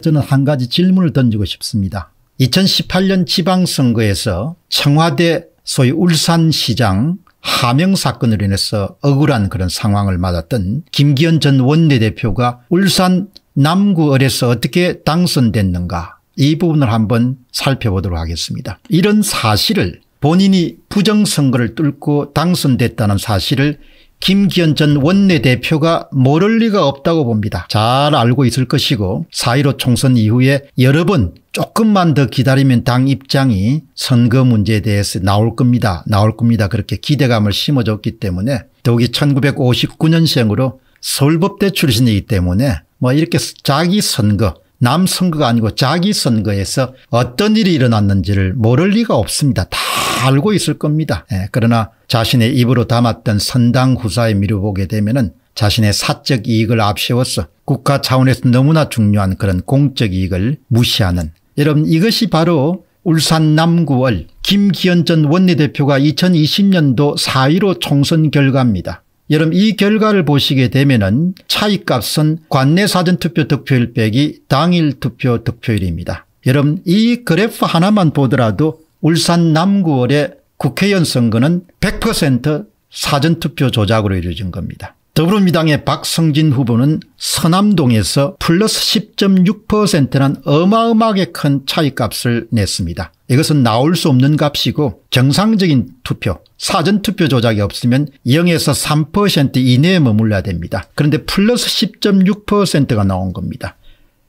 저는 한 가지 질문을 던지고 싶습니다. 2018년 지방선거에서 청와대 소위 울산시장 하명 사건으로 인해서 억울한 그런 상황을 맞았던 김기현 전 원내대표가 울산 남구을에서 어떻게 당선됐는가 이 부분을 한번 살펴보도록 하겠습니다. 이런 사실을 본인이 부정선거를 뚫고 당선됐다는 사실을 김기현 전 원내대표가 모를 리가 없다고 봅니다. 잘 알고 있을 것이고 4.15 총선 이후에 여러 번 조금만 더 기다리면 당 입장이 선거 문제에 대해서 나올 겁니다. 나올 겁니다. 그렇게 기대감을 심어줬기 때문에 더욱이 1959년생으로 서울법대 출신이기 때문에 뭐 이렇게 자기 선거 남 선거가 아니고 자기 선거에서 어떤 일이 일어났는지를 모를 리가 없습니다. 다 알고 있을 겁니다. 예, 그러나 자신의 입으로 담았던 선당 후사에 미뤄보게 되면은 자신의 사적 이익을 앞세워서 국가 차원에서 너무나 중요한 그런 공적 이익을 무시하는 여러분 이것이 바로 울산 남구월 김기현 전 원내대표가 2020년도 4.15 총선 결과입니다. 여러분 이 결과를 보시게 되면 차이값은 관내 사전투표 득표율 빼기 당일 투표 득표율입니다. 여러분 이 그래프 하나만 보더라도 울산 남구월의 국회의원 선거는 100% 사전투표 조작으로 이루어진 겁니다. 더불어민주당의 박성진 후보는 서남동에서 플러스 10.6%란 어마어마하게 큰 차이값을 냈습니다. 이것은 나올 수 없는 값이고 정상적인 투표 사전투표 조작이 없으면 0에서 3% 이내에 머물러야 됩니다. 그런데 플러스 10.6%가 나온 겁니다.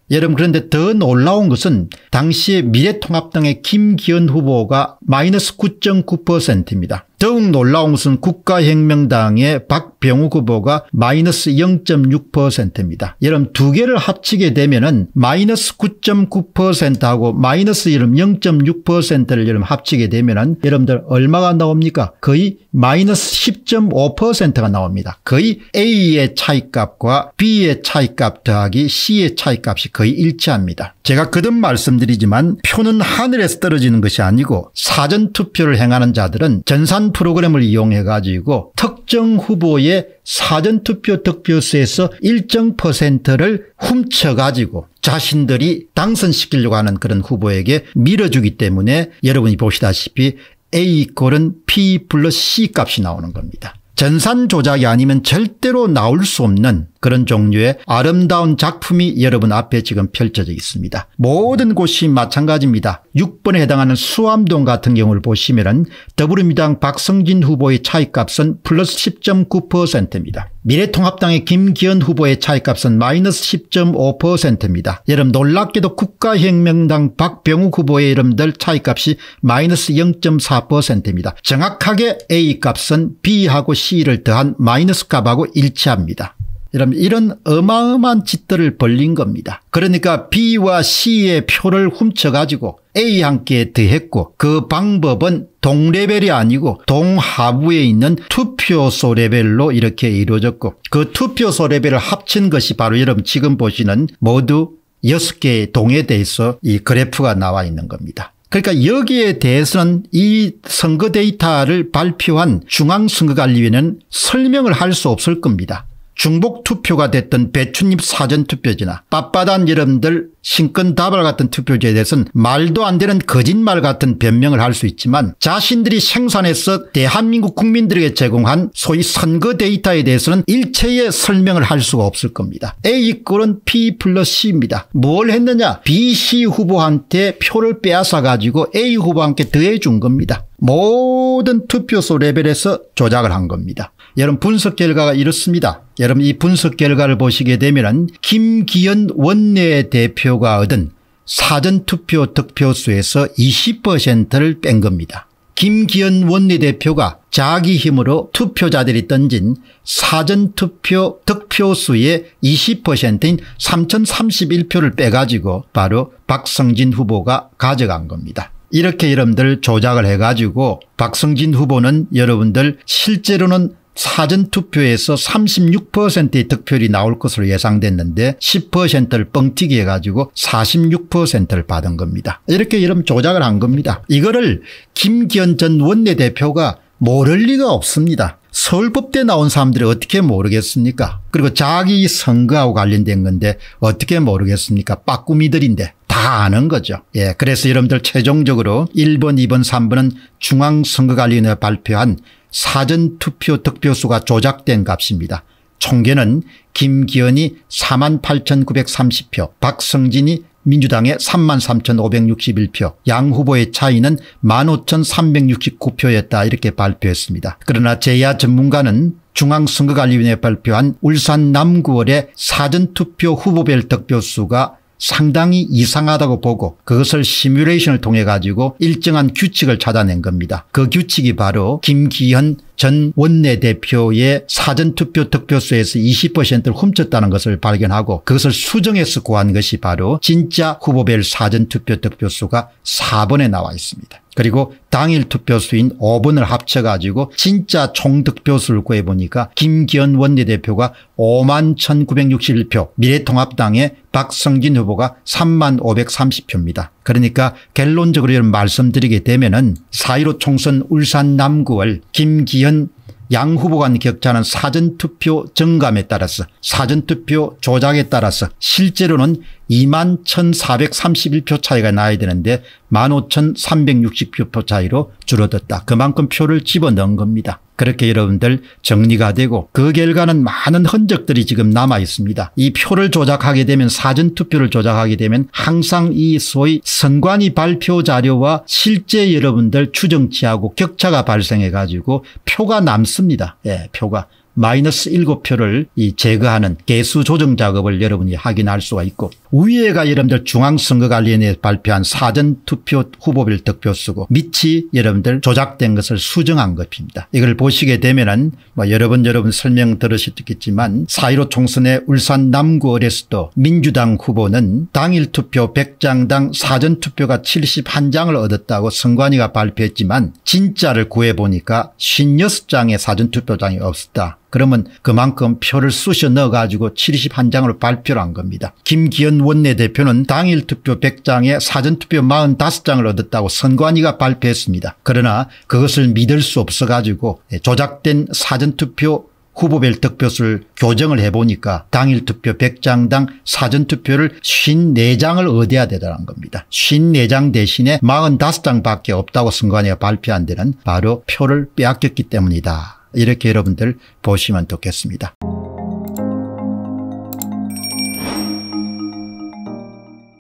여러분 그런데 더 놀라운 것은 당시에 미래통합당의 김기현 후보가 마이너스 9.9%입니다. 더욱 놀라운 것은 국가혁명당의 박병욱 후보가 마이너스 0.6%입니다. 여러분 두 개를 합치게 되면 은 마이너스 9.9%하고 마이너스 여러분 0.6%를 여러분 합치게 되면 은 여러분들 얼마가 나옵니까? 거의 마이너스 10.5%가 나옵니다. 거의 A의 차이값과 B의 차이값 더하기 C의 차이값이 거의 일치합니다. 제가 거듭 말씀드리지만 표는 하늘에서 떨어지는 것이 아니고 사전투표를 행하는 자들은 전산 프로그램을 이용해 가지고 특정 후보의 사전투표 득표수에서 일정 퍼센트를 훔쳐가지고 자신들이 당선시키려고 하는 그런 후보에게 밀어주기 때문에 여러분이 보시다시피 A 꼴은 P 플러스 C 값이 나오는 겁니다. 전산 조작이 아니면 절대로 나올 수 없는 그런 종류의 아름다운 작품이 여러분 앞에 지금 펼쳐져 있습니다. 모든 곳이 마찬가지입니다. 6번에 해당하는 수암동 같은 경우를 보시면 더불어민당 박성진 후보의 차이값은 플러스 10.9%입니다. 미래통합당의 김기현 후보의 차이값은 마이너스 10.5%입니다. 여러분 놀랍게도 국가혁명당 박병욱 후보의 여러분들 차이값이 마이너스 0.4%입니다. 정확하게 A값은 B하고 C를 더한 마이너스 값하고 일치합니다. 여러분 이런 어마어마한 짓들을 벌린 겁니다. 그러니까 B와 C의 표를 훔쳐가지고 A한테 더했고 그 방법은 동레벨이 아니고 동하부에 있는 투표소 레벨로 이렇게 이루어졌고 그 투표소 레벨을 합친 것이 바로 여러분 지금 보시는 모두 6개의 동에 대해서 이 그래프가 나와 있는 겁니다. 그러니까 여기에 대해서는 이 선거 데이터를 발표한 중앙선거관리위는 설명을 할 수 없을 겁니다. 중복 투표가 됐던 배춧잎 사전투표지나 빳빳한 여러분들 신권다발 같은 투표지에 대해서는 말도 안 되는 거짓말 같은 변명을 할 수 있지만 자신들이 생산해서 대한민국 국민들에게 제공한 소위 선거 데이터에 대해서는 일체의 설명을 할 수가 없을 겁니다. A꼴은 P 플러스 C입니다. 뭘 했느냐 BC 후보한테 표를 빼앗아 가지고 A 후보한테 더해 준 겁니다. 모든 투표소 레벨에서 조작을 한 겁니다. 여러분 분석 결과가 이렇습니다. 여러분 이 분석 결과를 보시게 되면 김기현 원내대표가 얻은 사전투표 득표수에서 20%를 뺀 겁니다. 김기현 원내대표가 자기 힘으로 투표자들이 던진 사전투표 득표수의 20%인 3031표를 빼가지고 바로 박성진 후보가 가져간 겁니다. 이렇게 여러분들 조작을 해가지고 박성진 후보는 여러분들 실제로는 사전투표에서 36%의 득표율이 나올 것으로 예상됐는데 10%를 뻥튀기 해가지고 46%를 받은 겁니다. 이렇게 이런 조작을 한 겁니다. 이거를 김기현 전 원내대표가 모를 리가 없습니다. 서울법대 나온 사람들이 어떻게 모르겠습니까 그리고 자기 선거하고 관련된 건데 어떻게 모르겠습니까 빠꾸미들인데 다 아는 거죠. 예, 그래서 여러분들 최종적으로 1번 2번 3번은 중앙선거관리위원회 발표한 사전투표 득표수가 조작된 값입니다. 총계는 김기현이 4만 8,930표 박성진이 민주당의 3만 3,561표 양 후보의 차이는 15,369표였다 이렇게 발표했습니다. 그러나 제야 전문가는 중앙선거관리위원회 발표한 울산 남구월의 사전투표 후보별 득표수가 상당히 이상하다고 보고 그것을 시뮬레이션을 통해 가지고 일정한 규칙을 찾아낸 겁니다. 그 규칙이 바로 김기현 전 원내대표의 사전투표 득표수에서 20%를 훔쳤다는 것을 발견하고 그것을 수정해서 구한 것이 바로 진짜 후보별 사전투표 득표수가 4번에 나와 있습니다. 그리고 당일 투표수인 5번을 합쳐가지고 진짜 총득표수를 구해보니까 김기현 원내대표가 5만 1961표 미래통합당의 박성진 후보가 3만 530표입니다. 그러니까 결론적으로 말씀드리게 되면은 4.15 총선 울산 남구월 김기현 양 후보 간 격차는 사전투표 정감에 따라서 사전투표 조작에 따라서 실제로는 2만 1,431표 차이가 나야 되는데 15,360표 차이로 줄어들었다. 그만큼 표를 집어넣은 겁니다. 그렇게 여러분들 정리가 되고 그 결과는 많은 흔적들이 지금 남아 있습니다. 이 표를 조작하게 되면 사전투표를 조작하게 되면 항상 이 소위 선관위 발표 자료와 실제 여러분들 추정치하고 격차가 발생해 가지고 표가 남습니다. 예, 표가. 마이너스 7표를 이 제거하는 개수 조정 작업을 여러분이 확인할 수가 있고 우위에가 여러분들 중앙선거관리위원회 발표한 사전투표 후보별 득표수고 밑이 여러분들 조작된 것을 수정한 것입니다. 이걸 보시게 되면은 뭐 여러분 여러분 설명 들으셨겠지만 4.15 총선의 울산 남구을에서도 민주당 후보는 당일 투표 100장당 사전투표가 71장을 얻었다고 선관위가 발표했지만 진짜를 구해보니까 56장의 사전투표장이 없었다. 그러면 그만큼 표를 쑤셔 넣어가지고 71장으로 발표를 한 겁니다. 김기현 원내대표는 당일 투표 100장에 사전투표 45장을 얻었다고 선관위가 발표했습니다. 그러나 그것을 믿을 수 없어가지고 조작된 사전투표 후보별 득표수를 교정을 해보니까 당일 투표 100장당 사전투표를 54장을 얻어야 되다는 겁니다. 54장 대신에 45장밖에 없다고 선관위가 발표한 데는 바로 표를 빼앗겼기 때문이다. 이렇게 여러분들 보시면 좋겠습니다.